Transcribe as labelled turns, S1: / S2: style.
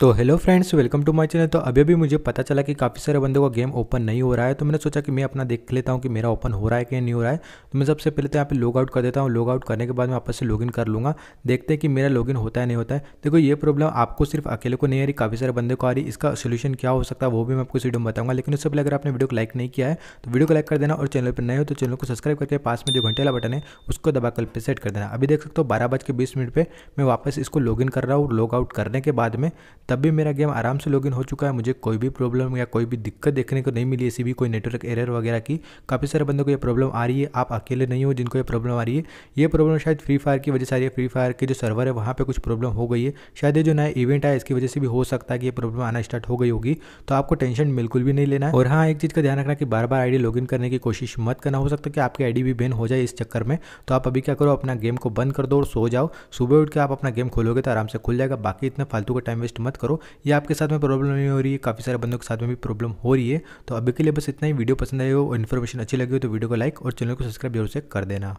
S1: तो hello friends welcome to my channel तो अभी अभी मुझे पता चला कि काफ़ी सारे बंदों का गेम ओपन नहीं हो रहा है तो मैंने सोचा कि मैं अपना देख लेता हूँ कि मेरा ओपन हो रहा है कि नहीं हो रहा है तो मैं सबसे पहले तो यहाँ पे लॉग आउट कर देता हूँ लॉग आउट करने के बाद मैं आपस से लॉगिन कर लूँगा देखते हैं कि मेरा लॉग होता है नहीं होता है देखो ये प्रॉब्लम आपको सिर्फ अकेले को नहीं आ रही काफ़ी सारे बंदे को आ रही इसका सोल्यूशन क्या हो सकता है वो भी मैं आपको इस वीडियो में बताऊँगा लेकिन उससे पहले अगर आपने वीडियो को लाइक नहीं किया है तो वीडियो को लाइक कर देना और चैनल पर नए हो तो चैनल को सब्सक्राइब करके पास में जो घंटे वाला बटन है उसको दबा कर पर सेट कर देना अभी देख सकते हो बारह बज के बीस मिनट पर मैं वापस इसको लॉगिन कर रहा हूँ लॉग आउट करने के बाद में तब भी मेरा गेम आराम से लॉगिन हो चुका है मुझे कोई भी प्रॉब्लम या कोई भी दिक्कत देखने को नहीं मिली ऐसी भी कोई नेटवर्क एरर वगैरह की काफ़ी सारे बंदों को ये प्रॉब्लम आ रही है आप अकेले नहीं हो जिनको ये प्रॉब्लम आ रही है ये प्रॉब्लम शायद फ्री फायर की वजह से आ रही है फ्री फायर के जो सर्वर है वहाँ पर कुछ प्रॉब्लम हो गई है शायद ये जो नया इवेंट आया इसकी वजह से भी हो सकता है कि ये प्रॉब्लम आना स्टार्ट हो गई होगी तो आपको टेंशन बिल्कुल भी नहीं लेना है और हाँ एक चीज़ का ध्यान रखना कि बार बार आई लॉगिन करने की कोशिश मत करना हो सकता है कि आपकी आई भी बैन हो जाए इस चक्कर में तो आप अभी क्या करो अपना गेम को बंद कर दो और सो जाओ सुबह उठ के आप अपना गेम खोलोगे तो आराम से खुल जाएगा बाकी इतना फालतू का टाइम वेस्ट मत करो ये आपके साथ में प्रॉब्लम नहीं हो रही है काफ़ी सारे बंदों के साथ में भी प्रॉब्लम हो रही है तो अभी के लिए बस इतना ही वीडियो पसंद आई हो और इन्फॉर्मेशन अच्छी लगी हो तो वीडियो को लाइक और चैनल को सब्सक्राइब जरूर से कर देना